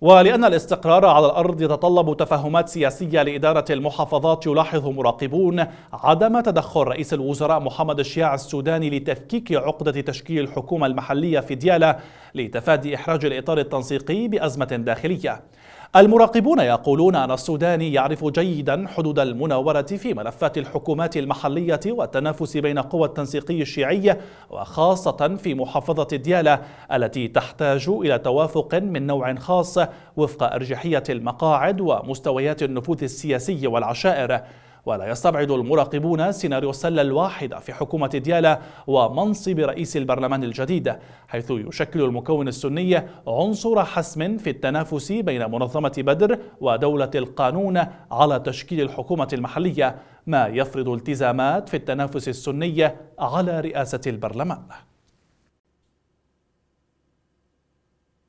ولأن الاستقرار على الأرض يتطلب تفهمات سياسية لإدارة المحافظات يلاحظ مراقبون عدم تدخل رئيس الوزراء محمد الشياع السوداني لتفكيك عقدة تشكيل الحكومة المحلية في ديالا لتفادي إحراج الإطار التنسيقي بأزمة داخلية المراقبون يقولون أن السوداني يعرف جيدا حدود المناورة في ملفات الحكومات المحلية والتنافس بين قوى التنسيقي الشيعي وخاصة في محافظة ديالة التي تحتاج إلى توافق من نوع خاص وفق أرجحية المقاعد ومستويات النفوذ السياسي والعشائر ولا يستبعد المراقبون سيناريو السلة الواحدة في حكومة ديالا ومنصب رئيس البرلمان الجديد حيث يشكل المكون السني عنصر حسم في التنافس بين منظمة بدر ودولة القانون على تشكيل الحكومة المحلية ما يفرض التزامات في التنافس السني على رئاسة البرلمان